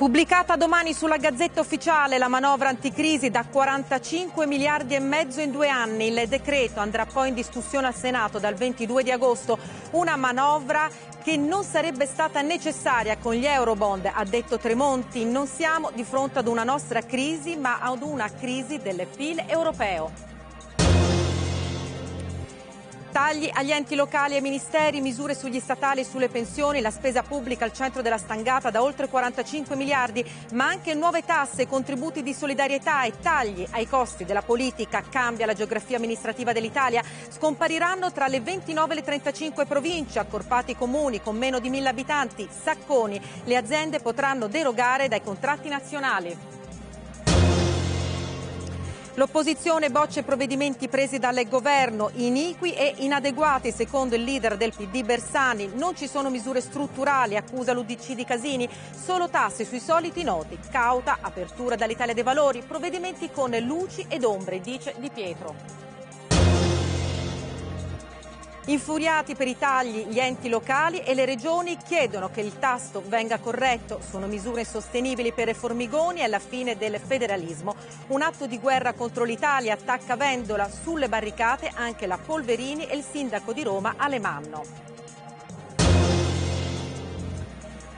Pubblicata domani sulla Gazzetta Ufficiale la manovra anticrisi da 45 miliardi e mezzo in due anni. Il decreto andrà poi in discussione al Senato dal 22 di agosto. Una manovra che non sarebbe stata necessaria con gli Eurobond, ha detto Tremonti. Non siamo di fronte ad una nostra crisi, ma ad una crisi del PIL europeo. Tagli agli enti locali e ministeri, misure sugli statali e sulle pensioni, la spesa pubblica al centro della stangata da oltre 45 miliardi, ma anche nuove tasse, contributi di solidarietà e tagli ai costi della politica. Cambia la geografia amministrativa dell'Italia. Scompariranno tra le 29 e le 35 province, accorpati comuni con meno di 1000 abitanti, sacconi. Le aziende potranno derogare dai contratti nazionali. L'opposizione boccia i provvedimenti presi dal governo, iniqui e inadeguati, secondo il leader del PD Bersani. Non ci sono misure strutturali, accusa l'Udc di Casini, solo tasse sui soliti noti, cauta, apertura dall'Italia dei Valori, provvedimenti con luci ed ombre, dice Di Pietro. Infuriati per i tagli gli enti locali e le regioni chiedono che il tasto venga corretto. Sono misure insostenibili per i formigoni e la fine del federalismo. Un atto di guerra contro l'Italia attacca Vendola, sulle barricate anche la Polverini e il sindaco di Roma Alemanno.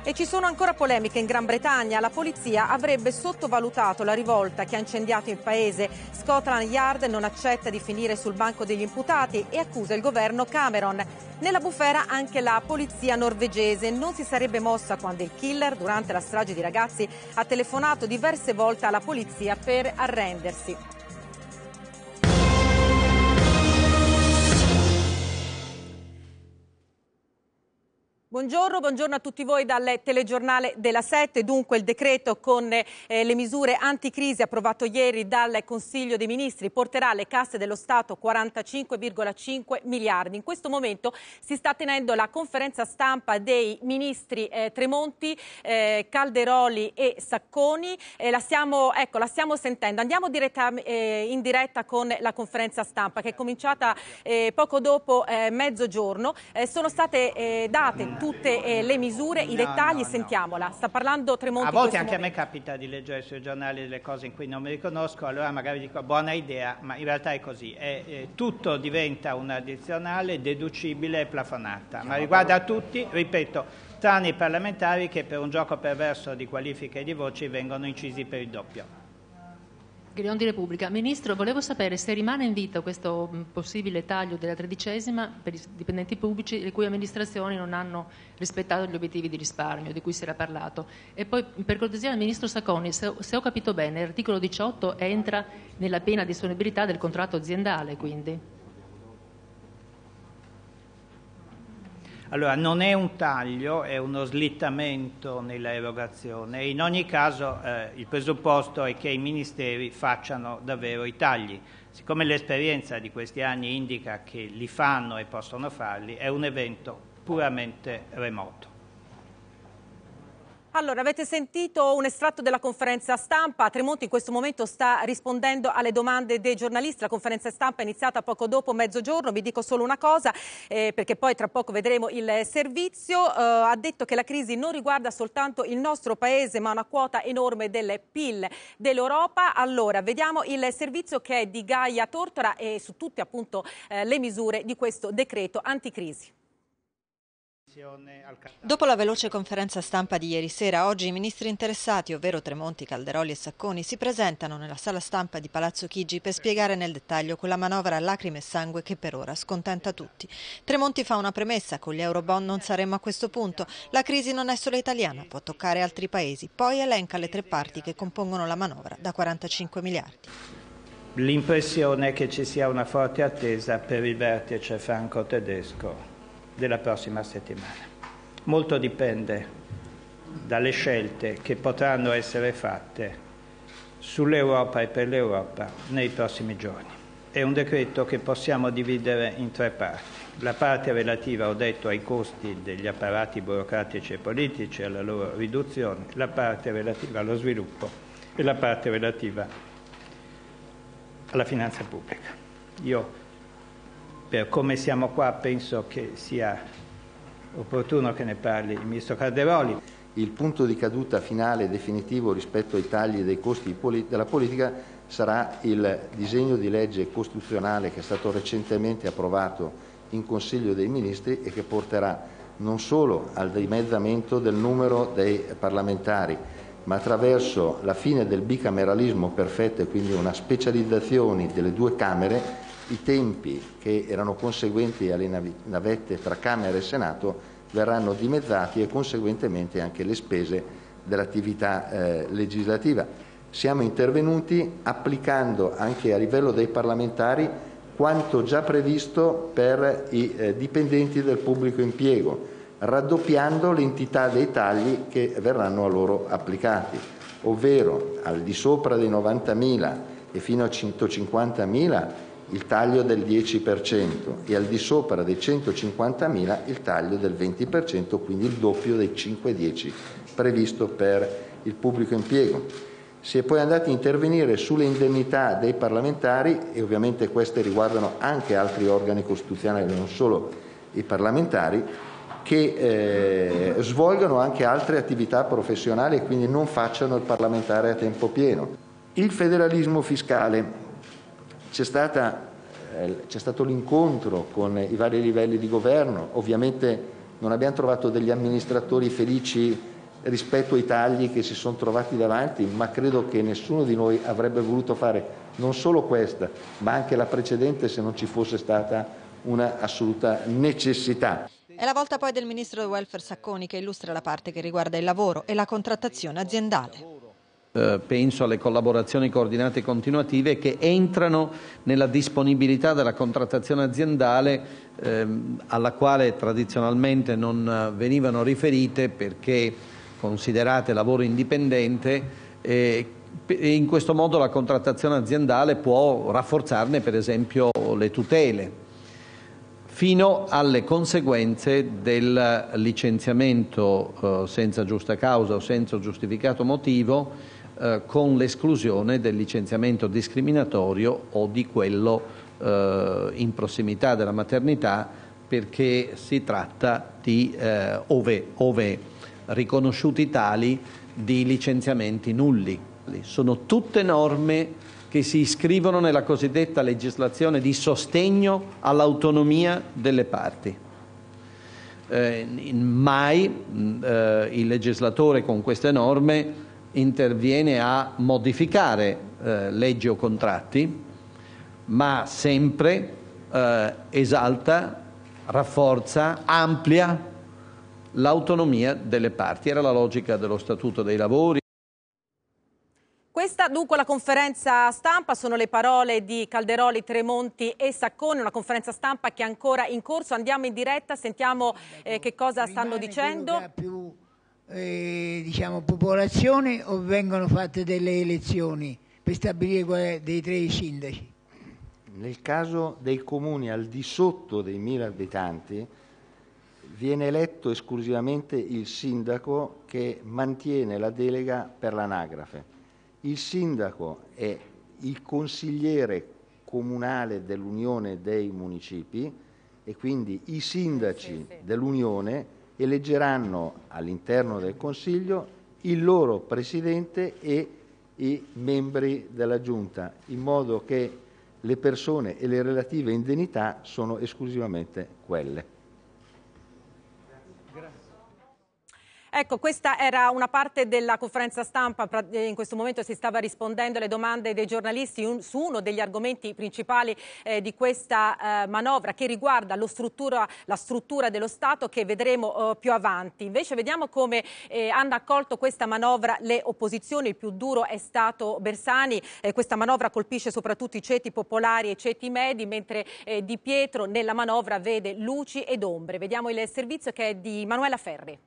E ci sono ancora polemiche in Gran Bretagna. La polizia avrebbe sottovalutato la rivolta che ha incendiato il paese. Scotland Yard non accetta di finire sul banco degli imputati e accusa il governo Cameron. Nella bufera anche la polizia norvegese non si sarebbe mossa quando il killer, durante la strage di ragazzi, ha telefonato diverse volte alla polizia per arrendersi. Buongiorno, buongiorno, a tutti voi dal telegiornale della 7. Dunque il decreto con eh, le misure anticrisi approvato ieri dal Consiglio dei Ministri porterà alle casse dello Stato 45,5 miliardi. In questo momento si sta tenendo la conferenza stampa dei ministri eh, Tremonti, eh, Calderoli e Sacconi. Eh, la stiamo, ecco, la, stiamo, sentendo. Andiamo diretta, eh, in diretta con la conferenza stampa che è cominciata eh, poco dopo mezzogiorno. sono state date tutte eh, le misure, i dettagli, no, no, sentiamola. Sta parlando Tremonti. A volte anche momento. a me capita di leggere sui giornali delle cose in cui non mi riconosco, allora magari dico buona idea, ma in realtà è così. È, è, tutto diventa un'addizionale deducibile e plafonata, ma riguarda tutti, ripeto, tranne i parlamentari che per un gioco perverso di qualifiche e di voci vengono incisi per il doppio. Ghirion Repubblica. Ministro, volevo sapere se rimane in vita questo possibile taglio della tredicesima per i dipendenti pubblici le cui amministrazioni non hanno rispettato gli obiettivi di risparmio di cui si era parlato. E poi, per cortesia, al Ministro Sacconi, se, se ho capito bene, l'articolo 18 entra nella piena disponibilità del contratto aziendale, quindi? Allora, non è un taglio, è uno slittamento nella erogazione. In ogni caso eh, il presupposto è che i ministeri facciano davvero i tagli. Siccome l'esperienza di questi anni indica che li fanno e possono farli, è un evento puramente remoto. Allora, avete sentito un estratto della conferenza stampa. Tremonti in questo momento sta rispondendo alle domande dei giornalisti. La conferenza stampa è iniziata poco dopo mezzogiorno. Vi dico solo una cosa, eh, perché poi tra poco vedremo il servizio. Eh, ha detto che la crisi non riguarda soltanto il nostro paese, ma una quota enorme del PIL dell'Europa. Allora, vediamo il servizio che è di Gaia Tortora e su tutte appunto eh, le misure di questo decreto anticrisi. Dopo la veloce conferenza stampa di ieri sera, oggi i ministri interessati, ovvero Tremonti, Calderoli e Sacconi, si presentano nella sala stampa di Palazzo Chigi per spiegare nel dettaglio quella manovra a lacrime e sangue che per ora scontenta tutti. Tremonti fa una premessa, con gli Eurobond non saremmo a questo punto, la crisi non è solo italiana, può toccare altri paesi, poi elenca le tre parti che compongono la manovra da 45 miliardi. L'impressione è che ci sia una forte attesa per il vertice franco-tedesco della prossima settimana. Molto dipende dalle scelte che potranno essere fatte sull'Europa e per l'Europa nei prossimi giorni. È un decreto che possiamo dividere in tre parti. La parte relativa, ho detto, ai costi degli apparati burocratici e politici, e alla loro riduzione, la parte relativa allo sviluppo e la parte relativa alla finanza pubblica. Io per come siamo qua penso che sia opportuno che ne parli il Ministro Calderoli. Il punto di caduta finale e definitivo rispetto ai tagli dei costi della politica sarà il disegno di legge costituzionale che è stato recentemente approvato in Consiglio dei Ministri e che porterà non solo al dimezzamento del numero dei parlamentari, ma attraverso la fine del bicameralismo perfetto e quindi una specializzazione delle due Camere i tempi che erano conseguenti alle navette tra Camera e Senato verranno dimezzati e conseguentemente anche le spese dell'attività eh, legislativa. Siamo intervenuti applicando anche a livello dei parlamentari quanto già previsto per i eh, dipendenti del pubblico impiego, raddoppiando l'entità dei tagli che verranno a loro applicati, ovvero al di sopra dei 90.000 e fino a 150.000 il taglio del 10% e al di sopra dei 150.000 il taglio del 20%, quindi il doppio dei 5-10 previsto per il pubblico impiego. Si è poi andati a intervenire sulle indennità dei parlamentari e ovviamente queste riguardano anche altri organi costituzionali, non solo i parlamentari, che eh, svolgano anche altre attività professionali e quindi non facciano il parlamentare a tempo pieno. Il federalismo fiscale c'è, stata, eh, c'è stato l'incontro con i vari livelli di governo, ovviamente non abbiamo trovato degli amministratori felici rispetto ai tagli che si sono trovati davanti, ma credo che nessuno di noi avrebbe voluto fare non solo questa, ma anche la precedente se non ci fosse stata un'assoluta necessità. È la volta poi del ministro del welfare Sacconi che illustra la parte che riguarda il lavoro e la contrattazione aziendale. Eh, penso alle collaborazioni coordinate e continuative, che entrano nella disponibilità della contrattazione aziendale, ehm, alla quale tradizionalmente non eh, venivano riferite perché considerate lavoro indipendente. e In questo modo la contrattazione aziendale può rafforzarne, per esempio, le tutele fino alle conseguenze del licenziamento eh, senza giusta causa o senza giustificato motivo eh, con l'esclusione del licenziamento discriminatorio o di quello eh, in prossimità della maternità, perché si tratta di, eh, ove riconosciuti tali, di licenziamenti nulli. Sono tutte norme che si iscrivono nella cosiddetta legislazione di sostegno all'autonomia delle parti. Eh, mai eh, il legislatore con queste norme interviene a modificare eh, leggi o contratti, ma sempre eh, esalta, rafforza, amplia l'autonomia delle parti. Era la logica dello Statuto dei lavori. Questa dunque la conferenza stampa, sono le parole di Calderoli, Tremonti e Saccone, una conferenza stampa che è ancora in corso, andiamo in diretta, sentiamo eh, che cosa stanno dicendo eh, diciamo, popolazione o vengono fatte delle elezioni per stabilire quale dei tre sindaci? Nel caso dei comuni al di sotto dei mila abitanti viene eletto esclusivamente il sindaco che mantiene la delega per l'anagrafe. Il sindaco è il consigliere comunale dell'Unione dei municipi e quindi i sindaci dell'Unione eleggeranno all'interno del Consiglio il loro Presidente e i membri della Giunta, in modo che le persone e le relative indennità sono esclusivamente quelle. Ecco, questa era una parte della conferenza stampa, eh, in questo momento si stava rispondendo alle domande dei giornalisti su uno degli argomenti principali eh, di questa eh, manovra che riguarda struttura, la struttura dello Stato che vedremo più avanti. Invece vediamo come hanno accolto questa manovra le opposizioni, il più duro è stato Bersani, questa manovra colpisce soprattutto i ceti popolari e i ceti medi, mentre Di Pietro nella manovra vede luci ed ombre. Vediamo il servizio che è di Manuela Ferri.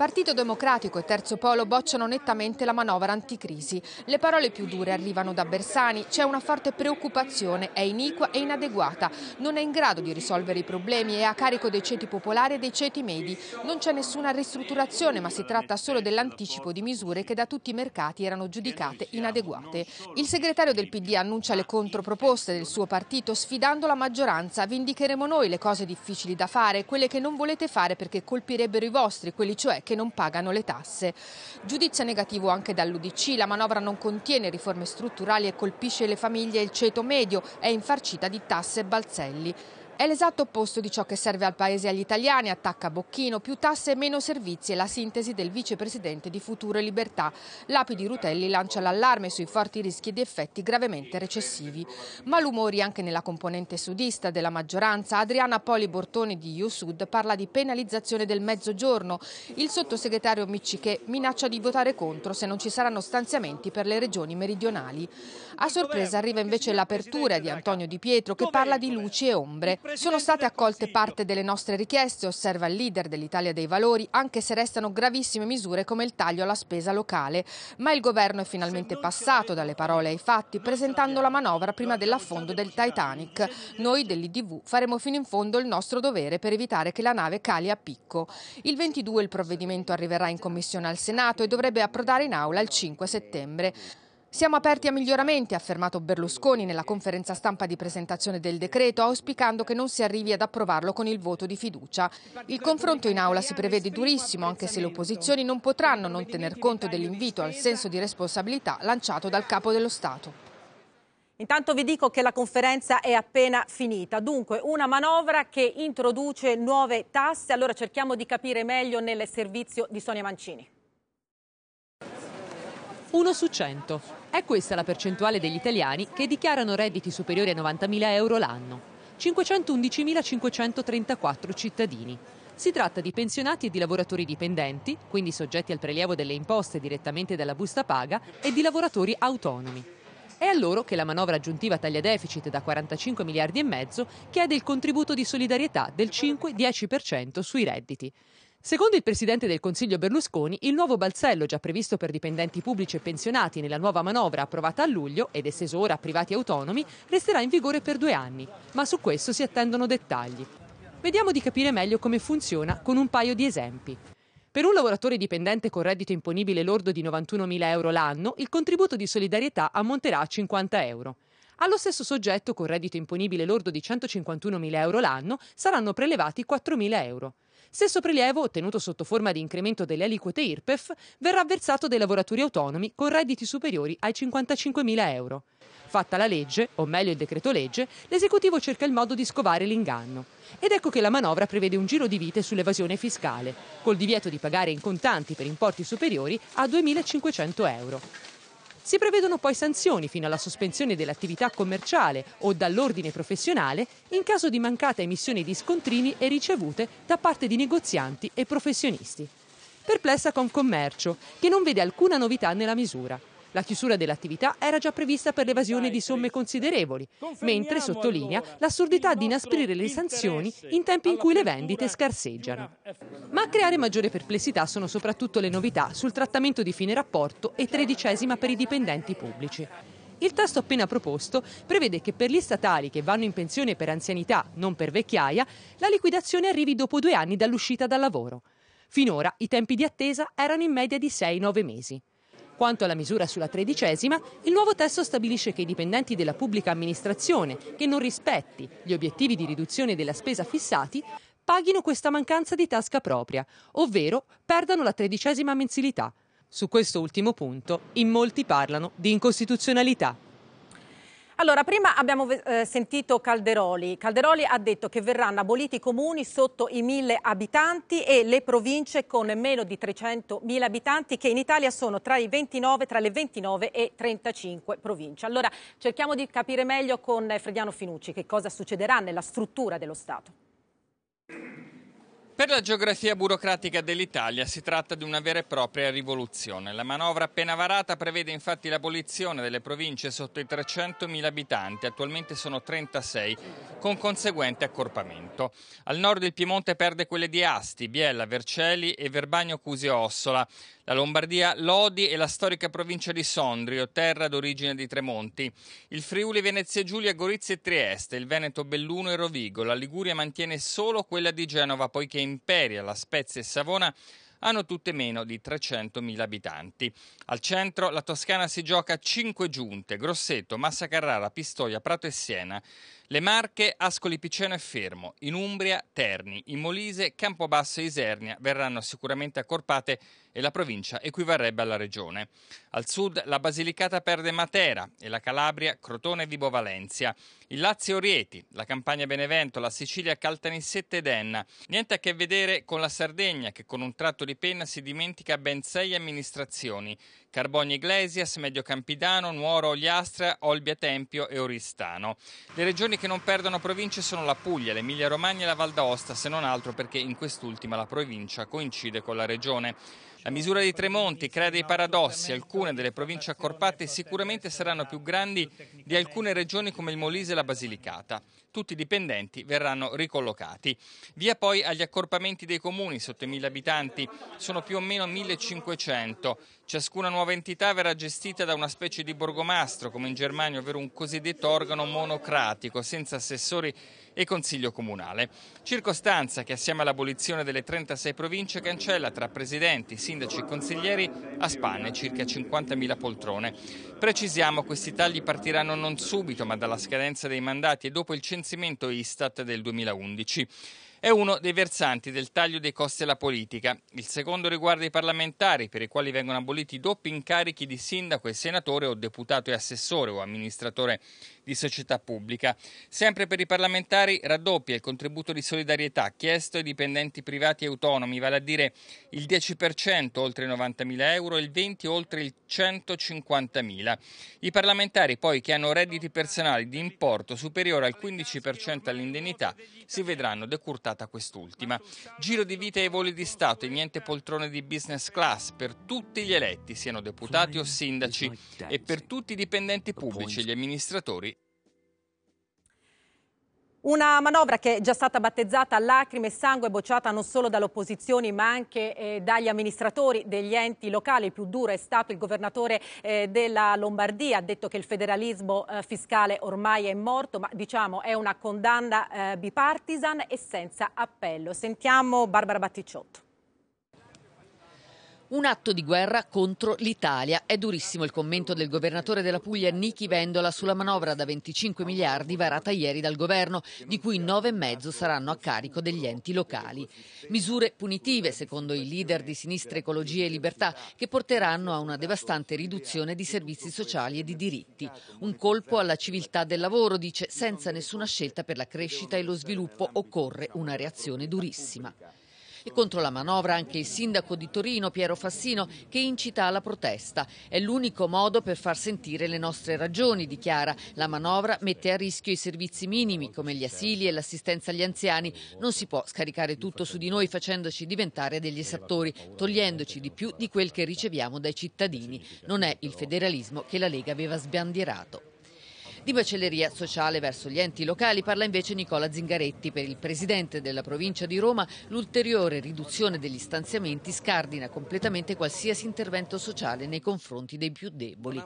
Partito Democratico e Terzo Polo bocciano nettamente la manovra anticrisi. Le parole più dure arrivano da Bersani, c'è una forte preoccupazione, è iniqua e inadeguata, non è in grado di risolvere i problemi, è a carico dei ceti popolari e dei ceti medi. Non c'è nessuna ristrutturazione, ma si tratta solo dell'anticipo di misure che da tutti i mercati erano giudicate inadeguate. Il segretario del PD annuncia le controproposte del suo partito sfidando la maggioranza, vindicheremo noi le cose difficili da fare, quelle che non volete fare perché colpirebbero i vostri, quelli cioè che che non pagano le tasse. Giudizio negativo anche dall'Udc, la manovra non contiene riforme strutturali e colpisce le famiglie e il ceto medio, è infarcita di tasse e balzelli. È l'esatto opposto di ciò che serve al Paese e agli italiani, attacca Bocchino, più tasse e meno servizi è la sintesi del vicepresidente di Futuro e Libertà. Lapidi Rutelli lancia l'allarme sui forti rischi ed effetti gravemente recessivi. Malumori anche nella componente sudista della maggioranza. Adriana Poli Bortone di YouSud parla di penalizzazione del mezzogiorno. Il sottosegretario Micciche minaccia di votare contro se non ci saranno stanziamenti per le regioni meridionali. A sorpresa arriva invece l'apertura di Antonio Di Pietro che parla di luci e ombre. Sono state accolte parte delle nostre richieste, osserva il leader dell'Italia dei Valori, anche se restano gravissime misure come il taglio alla spesa locale. Ma il governo è finalmente passato dalle parole ai fatti, presentando la manovra prima dell'affondo del Titanic. Noi dell'IDV faremo fino in fondo il nostro dovere per evitare che la nave cali a picco. Il 22 il provvedimento arriverà in commissione al Senato e dovrebbe approdare in aula il 5 settembre. Siamo aperti a miglioramenti, ha affermato Berlusconi nella conferenza stampa di presentazione del decreto, auspicando che non si arrivi ad approvarlo con il voto di fiducia. Il confronto in aula si prevede durissimo, anche se le opposizioni non potranno non tener conto dell'invito al senso di responsabilità lanciato dal Capo dello Stato. Intanto vi dico che la conferenza è appena finita, dunque una manovra che introduce nuove tasse, allora cerchiamo di capire meglio nel servizio di Sonia Mancini. Uno su cento. È questa la percentuale degli italiani che dichiarano redditi superiori a 90.000 euro l'anno. 511.534 cittadini. Si tratta di pensionati e di lavoratori dipendenti, quindi soggetti al prelievo delle imposte direttamente dalla busta paga, e di lavoratori autonomi. È a loro che la manovra aggiuntiva taglia deficit da 45 miliardi e mezzo chiede il contributo di solidarietà del 5-10% sui redditi. Secondo il presidente del Consiglio Berlusconi, il nuovo balzello già previsto per dipendenti pubblici e pensionati nella nuova manovra approvata a luglio ed esteso ora a privati autonomi resterà in vigore per due anni, ma su questo si attendono dettagli. Vediamo di capire meglio come funziona con un paio di esempi. Per un lavoratore dipendente con reddito imponibile lordo di 91.000 euro l'anno, il contributo di solidarietà ammonterà a 50 euro. Allo stesso soggetto con reddito imponibile lordo di 151.000 euro l'anno saranno prelevati 4.000 euro. Stesso prelievo, ottenuto sotto forma di incremento delle aliquote IRPEF, verrà versato dai lavoratori autonomi con redditi superiori ai 55.000 euro. Fatta la legge, o meglio il decreto legge, l'esecutivo cerca il modo di scovare l'inganno. Ed ecco che la manovra prevede un giro di vite sull'evasione fiscale, col divieto di pagare in contanti per importi superiori a 2.500 euro. Si prevedono poi sanzioni fino alla sospensione dell'attività commerciale o dall'ordine professionale in caso di mancata emissione di scontrini e ricevute da parte di negozianti e professionisti. Perplessa Concommercio, che non vede alcuna novità nella misura. La chiusura dell'attività era già prevista per l'evasione di somme considerevoli, mentre sottolinea l'assurdità di inasprire le sanzioni in tempi in cui le vendite scarseggiano. Ma a creare maggiore perplessità sono soprattutto le novità sul trattamento di fine rapporto e tredicesima per i dipendenti pubblici. Il testo appena proposto prevede che per gli statali che vanno in pensione per anzianità, non per vecchiaia, la liquidazione arrivi dopo due anni dall'uscita dal lavoro. Finora i tempi di attesa erano in media di 6-9 mesi. Quanto alla misura sulla tredicesima, il nuovo testo stabilisce che i dipendenti della pubblica amministrazione che non rispetti gli obiettivi di riduzione della spesa fissati paghino questa mancanza di tasca propria, ovvero perdano la tredicesima mensilità. Su questo ultimo punto in molti parlano di incostituzionalità. Allora, prima abbiamo eh, sentito Calderoli. Calderoli ha detto che verranno aboliti i comuni sotto i mille abitanti e le province con meno di 300.000 abitanti che in Italia sono tra, 29, tra le 29 e 35 province. Allora, cerchiamo di capire meglio con Frediano Finucci che cosa succederà nella struttura dello Stato. Per la geografia burocratica dell'Italia si tratta di una vera e propria rivoluzione. La manovra appena varata prevede infatti l'abolizione delle province sotto i 300.000 abitanti, attualmente sono 36, con conseguente accorpamento. Al nord il Piemonte perde quelle di Asti, Biella, Vercelli e Verbagno Cusio Ossola. La Lombardia, Lodi e la storica provincia di Sondrio, terra d'origine di Tremonti. Il Friuli, Venezia Giulia, Gorizia e Trieste, il Veneto, Belluno e Rovigo. La Liguria mantiene solo quella di Genova, poiché Imperia, La Spezia e Savona hanno tutte meno di 300.000 abitanti. Al centro la Toscana si gioca a 5 giunte, Grosseto, Massa Carrara, Pistoia, Prato e Siena. Le Marche, Ascoli Piceno e Fermo, in Umbria, Terni, in Molise, Campobasso e Isernia verranno sicuramente accorpate e la provincia equivarrebbe alla regione. Al sud la Basilicata perde Matera e la Calabria Crotone e Vibo Valencia, il Lazio Rieti, la Campania Benevento, la Sicilia Caltanissette ed Enna. Niente a che vedere con la Sardegna che con un tratto di penna si dimentica ben sei amministrazioni Carbogna Iglesias, Medio Campidano, Nuoro Ogliastra, Olbia Tempio e Oristano. Le regioni che non perdono province sono la Puglia, l'Emilia Romagna e la Val d'Aosta, se non altro perché in quest'ultima la provincia coincide con la regione. La misura di Tremonti crea dei paradossi, alcune delle province accorpate sicuramente saranno più grandi di alcune regioni come il Molise e la Basilicata. Tutti i dipendenti verranno ricollocati. Via poi agli accorpamenti dei comuni sotto i 1000 abitanti, sono più o meno 1500. Ciascuna nuova entità verrà gestita da una specie di borgomastro, come in Germania, ovvero un cosiddetto organo monocratico, senza assessori e consiglio comunale. Circostanza che assieme all'abolizione delle 36 province cancella tra presidenti, sindaci e consiglieri a spanne circa 50.000 poltrone. Precisiamo, questi tagli partiranno non subito, ma dalla scadenza dei mandati e dopo il censimento Istat del 2011. È uno dei versanti del taglio dei costi alla politica. Il secondo riguarda i parlamentari, per i quali vengono aboliti i doppi incarichi di sindaco e senatore o deputato e assessore o amministratore di società pubblica. Sempre per i parlamentari raddoppia il contributo di solidarietà chiesto ai dipendenti privati e autonomi, vale a dire il 10% oltre i 90.000 euro e il 20% oltre il 150.000. I parlamentari poi che hanno redditi personali di importo superiore al 15% all'indennità si vedranno decurtata quest'ultima. Giro di vita ai voli di Stato e niente poltrone di business class per tutti gli eletti, siano deputati o sindaci, e per tutti i dipendenti pubblici e gli amministratori una manovra che è già stata battezzata lacrime e sangue, bocciata non solo dall'opposizione ma anche eh, dagli amministratori degli enti locali. Il più duro è stato il governatore eh, della Lombardia, ha detto che il federalismo eh, fiscale ormai è morto, ma diciamo è una condanna eh, bipartisan e senza appello. Sentiamo Barbara Batticciotto. Un atto di guerra contro l'Italia. È durissimo il commento del governatore della Puglia Nichi Vendola sulla manovra da 25 miliardi varata ieri dal governo, di cui 9,5 saranno a carico degli enti locali. Misure punitive, secondo i leader di Sinistra Ecologia e Libertà, che porteranno a una devastante riduzione di servizi sociali e di diritti. Un colpo alla civiltà del lavoro, dice, senza nessuna scelta per la crescita e lo sviluppo occorre una reazione durissima. E contro la manovra anche il sindaco di Torino, Piero Fassino, che incita alla protesta. È l'unico modo per far sentire le nostre ragioni, dichiara. La manovra mette a rischio i servizi minimi come gli asili e l'assistenza agli anziani. Non si può scaricare tutto su di noi facendoci diventare degli esattori, togliendoci di più di quel che riceviamo dai cittadini. Non è il federalismo che la Lega aveva sbandierato. Di macelleria sociale verso gli enti locali parla invece Nicola Zingaretti. Per il presidente della provincia di Roma l'ulteriore riduzione degli stanziamenti scardina completamente qualsiasi intervento sociale nei confronti dei più deboli.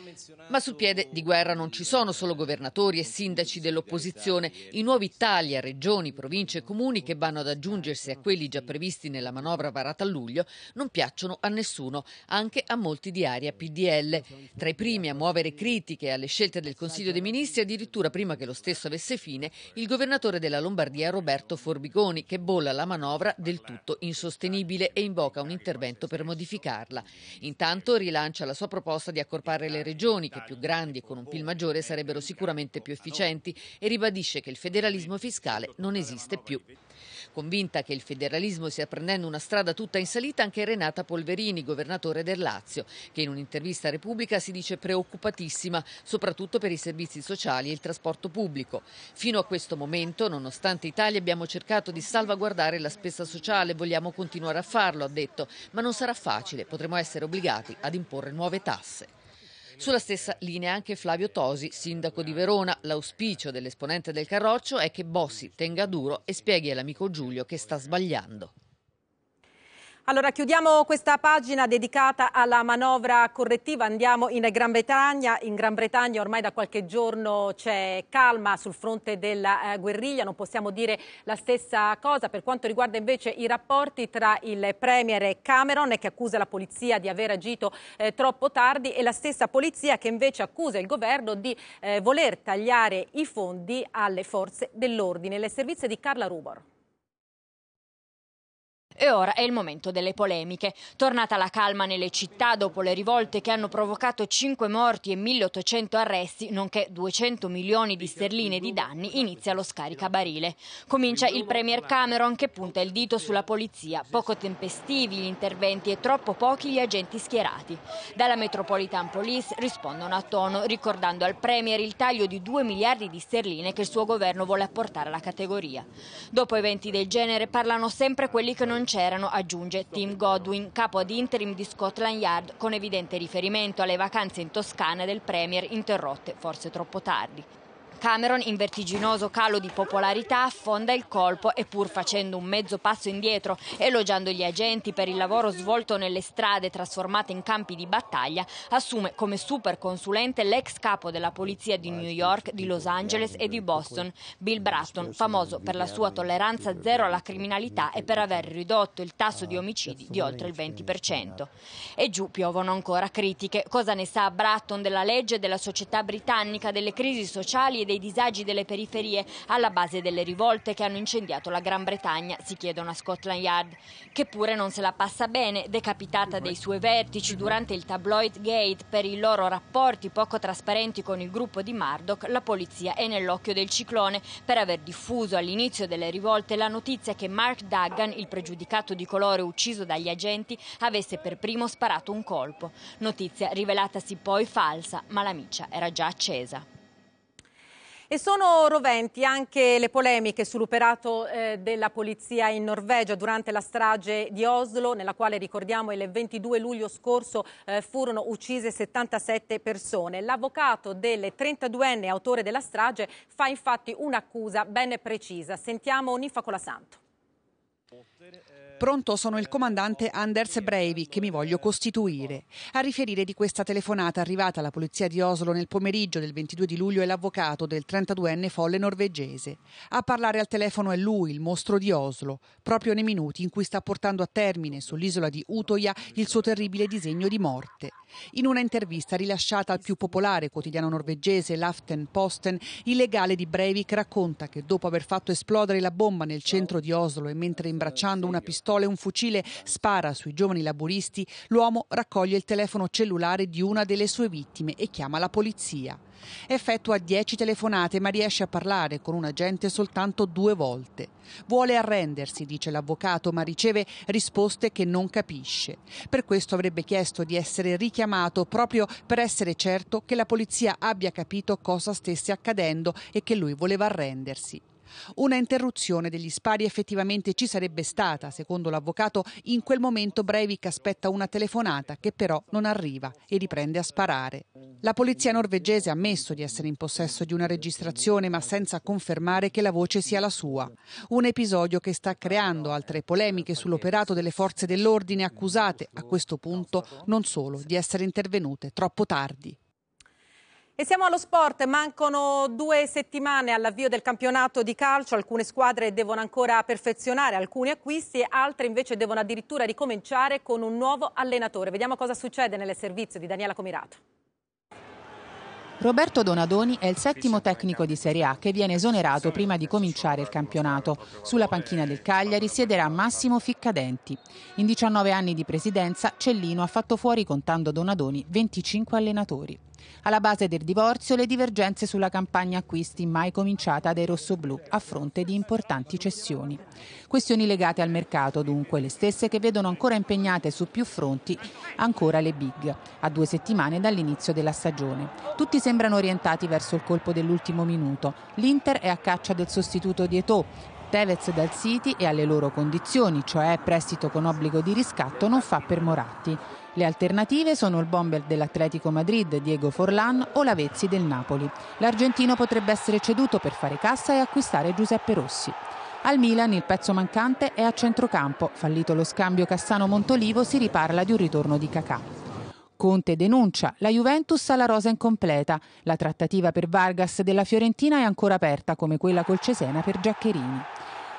Ma sul piede di guerra non ci sono solo governatori e sindaci dell'opposizione. I nuovi tagli a regioni, province e comuni che vanno ad aggiungersi a quelli già previsti nella manovra varata a luglio non piacciono a nessuno, anche a molti di area PDL. Tra i primi a muovere critiche alle scelte del Consiglio dei Ministri Assisti addirittura prima che lo stesso avesse fine il governatore della Lombardia Roberto Forbigoni che bolla la manovra del tutto insostenibile e invoca un intervento per modificarla. Intanto rilancia la sua proposta di accorpare le regioni che più grandi e con un PIL maggiore sarebbero sicuramente più efficienti e ribadisce che il federalismo fiscale non esiste più. Convinta che il federalismo stia prendendo una strada tutta in salita anche Renata Polverini, governatore del Lazio, che in un'intervista a Repubblica si dice preoccupatissima soprattutto per i servizi sociali e il trasporto pubblico. Fino a questo momento, nonostante Italia abbiamo cercato di salvaguardare la spesa sociale, vogliamo continuare a farlo, ha detto, ma non sarà facile, potremo essere obbligati ad imporre nuove tasse. Sulla stessa linea anche Flavio Tosi, sindaco di Verona. L'auspicio dell'esponente del Carroccio è che Bossi tenga duro e spieghi all'amico Giulio che sta sbagliando. Allora, chiudiamo questa pagina dedicata alla manovra correttiva, andiamo in Gran Bretagna, in Gran Bretagna ormai da qualche giorno c'è calma sul fronte della eh, guerriglia, non possiamo dire la stessa cosa per quanto riguarda invece i rapporti tra il Premier Cameron che accusa la polizia di aver agito eh, troppo tardi e la stessa polizia che invece accusa il governo di eh, voler tagliare i fondi alle forze dell'ordine. Le servizie di Carla Rubor. E ora è il momento delle polemiche. Tornata la calma nelle città dopo le rivolte che hanno provocato 5 morti e 1800 arresti, nonché 200 milioni di sterline di danni, inizia lo scaricabarile. Comincia il Premier Cameron che punta il dito sulla polizia. Poco tempestivi gli interventi e troppo pochi gli agenti schierati. Dalla Metropolitan Police rispondono a tono, ricordando al Premier il taglio di 2 miliardi di sterline che il suo governo vuole apportare alla categoria. Dopo eventi del genere parlano sempre quelli che non non c'erano, aggiunge Tim Godwin, capo ad interim di Scotland Yard, con evidente riferimento alle vacanze in Toscana del Premier interrotte forse troppo tardi. Cameron, in vertiginoso calo di popolarità, affonda il colpo e pur facendo un mezzo passo indietro, elogiando gli agenti per il lavoro svolto nelle strade trasformate in campi di battaglia, assume come super consulente l'ex capo della polizia di New York, di Los Angeles e di Boston, Bill Bratton, famoso per la sua tolleranza zero alla criminalità e per aver ridotto il tasso ah, di omicidi di oltre il 20%. E giù piovono ancora critiche. Cosa ne sa Bratton della legge della società britannica, delle crisi sociali e dei dei disagi delle periferie alla base delle rivolte che hanno incendiato la Gran Bretagna, si chiedono a Scotland Yard, che pure non se la passa bene, decapitata dei suoi vertici durante il tabloid Gate per i loro rapporti poco trasparenti con il gruppo di Murdoch, la polizia è nell'occhio del ciclone per aver diffuso all'inizio delle rivolte la notizia che Mark Duggan, il pregiudicato di colore ucciso dagli agenti, avesse per primo sparato un colpo. Notizia rivelatasi poi falsa, ma la miccia era già accesa. E sono roventi anche le polemiche sull'operato eh, della polizia in Norvegia durante la strage di Oslo, nella quale ricordiamo il 22 luglio scorso eh, furono uccise 77 persone. L'avvocato del 32enne autore della strage fa infatti un'accusa ben precisa. Sentiamo Nifa Colasanto. Pronto, sono il comandante Anders Breivik che mi voglio costituire. A riferire di questa telefonata arrivata alla polizia di Oslo nel pomeriggio del 22 di luglio è l'avvocato del 32enne folle norvegese. A parlare al telefono è lui, il mostro di Oslo, proprio nei minuti in cui sta portando a termine sull'isola di Utoya il suo terribile disegno di morte. In una intervista rilasciata al più popolare quotidiano norvegese Laften Posten, il legale di Breivik racconta che dopo aver fatto esplodere la bomba nel centro di Oslo e mentre imbracciando una pistola e un fucile spara sui giovani laburisti, l'uomo raccoglie il telefono cellulare di una delle sue vittime e chiama la polizia. Effettua 10 telefonate ma riesce a parlare con un agente soltanto due volte. Vuole arrendersi, dice l'avvocato, ma riceve risposte che non capisce. Per questo avrebbe chiesto di essere richiamato proprio per essere certo che la polizia abbia capito cosa stesse accadendo e che lui voleva arrendersi. Una interruzione degli spari effettivamente ci sarebbe stata, secondo l'avvocato, in quel momento Breivik aspetta una telefonata che però non arriva e riprende a sparare. La polizia norvegese ha ammesso di essere in possesso di una registrazione ma senza confermare che la voce sia la sua. Un episodio che sta creando altre polemiche sull'operato delle forze dell'ordine accusate a questo punto non solo di essere intervenute troppo tardi. E siamo allo sport, mancano due settimane all'avvio del campionato di calcio, alcune squadre devono ancora perfezionare alcuni acquisti, altre invece devono addirittura ricominciare con un nuovo allenatore. Vediamo cosa succede nel servizio di Daniela Comirato. Roberto Donadoni è il settimo tecnico di Serie A che viene esonerato prima di cominciare il campionato. Sulla panchina del Cagliari siederà Massimo Ficcadenti. In 19 anni di presidenza Cellino ha fatto fuori contando Donadoni 25 allenatori. Alla base del divorzio le divergenze sulla campagna acquisti mai cominciata dai rossoblù a fronte di importanti cessioni. Questioni legate al mercato, dunque, le stesse che vedono ancora impegnate su più fronti ancora le big, a due settimane dall'inizio della stagione. Tutti sembrano orientati verso il colpo dell'ultimo minuto. L'Inter è a caccia del sostituto di Eto'o, Tevez dal City e alle loro condizioni, cioè prestito con obbligo di riscatto, non fa per Moratti. Le alternative sono il bomber dell'Atletico Madrid Diego Forlan o l'Avezzi del Napoli. L'argentino potrebbe essere ceduto per fare cassa e acquistare Giuseppe Rossi. Al Milan il pezzo mancante è a centrocampo. Fallito lo scambio Cassano-Montolivo si riparla di un ritorno di Cacà. Conte denuncia, la Juventus ha la rosa incompleta. La trattativa per Vargas della Fiorentina è ancora aperta, come quella col Cesena per Giaccherini.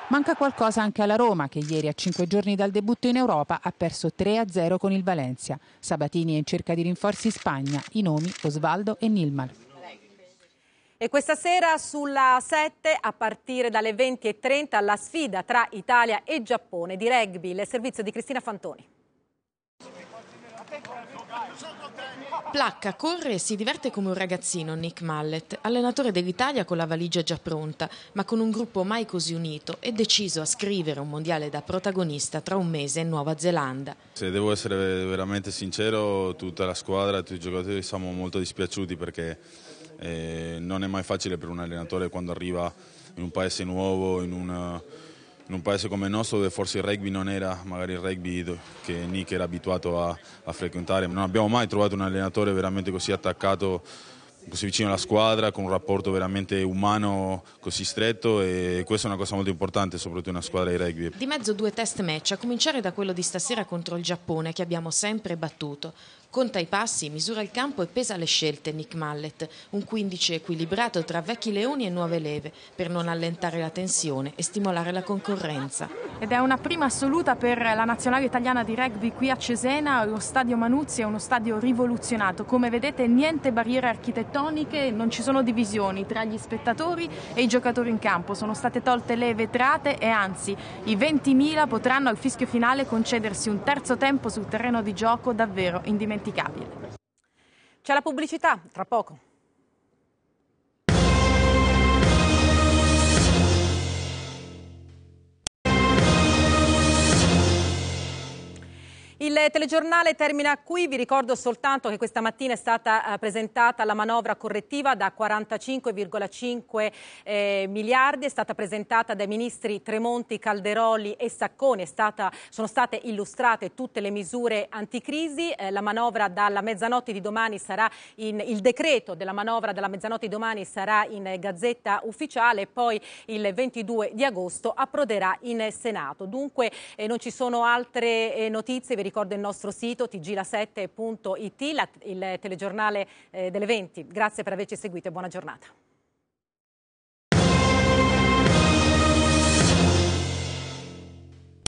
Manca qualcosa anche alla Roma, che ieri a cinque giorni dal debutto in Europa ha perso 3-0 con il Valencia. Sabatini è in cerca di rinforzi in Spagna, i nomi Osvaldo e Nilmar. E questa sera sulla 7 a partire dalle 20.30 la sfida tra Italia e Giappone di rugby, il servizio di Cristina Fantoni. Placca corre e si diverte come un ragazzino Nick Mallet, allenatore dell'Italia con la valigia già pronta, ma con un gruppo mai così unito e deciso a scrivere un mondiale da protagonista tra un mese in Nuova Zelanda. Se devo essere veramente sincero, tutta la squadra, tutti i giocatori siamo molto dispiaciuti perché eh, non è mai facile per un allenatore quando arriva in un paese nuovo, in una in un paese come il nostro dove forse il rugby non era magari il rugby che Nick era abituato a, a frequentare, non abbiamo mai trovato un allenatore veramente così attaccato, così vicino alla squadra, con un rapporto veramente umano così stretto e questa è una cosa molto importante soprattutto in una squadra di rugby. Di mezzo due test match, a cominciare da quello di stasera contro il Giappone che abbiamo sempre battuto. Conta i passi, misura il campo e pesa le scelte Nick Mallet, un 15 equilibrato tra vecchi leoni e nuove leve per non allentare la tensione e stimolare la concorrenza. Ed è una prima assoluta per la nazionale italiana di rugby qui a Cesena, lo stadio Manuzzi è uno stadio rivoluzionato, come vedete niente barriere architettoniche, non ci sono divisioni tra gli spettatori e i giocatori in campo, sono state tolte le vetrate e anzi i 20.000 potranno al fischio finale concedersi un terzo tempo sul terreno di gioco davvero indimenticato impraticabile. C'è la pubblicità, tra poco. Il telegiornale termina qui, vi ricordo soltanto che questa mattina è stata eh, presentata la manovra correttiva da 45,5 eh, miliardi, è stata presentata dai ministri Tremonti, Calderoli e Sacconi, stata, sono state illustrate tutte le misure anticrisi, eh, la manovra dalla mezzanotte di domani sarà in, il decreto della manovra dalla mezzanotte di domani sarà in gazzetta ufficiale e poi il 22 di agosto approderà in Senato. Dunque eh, non ci sono altre eh, notizie, vi ricordo ricordo il nostro sito tgla7.it, il telegiornale eh, delle 20. Grazie per averci seguito e buona giornata.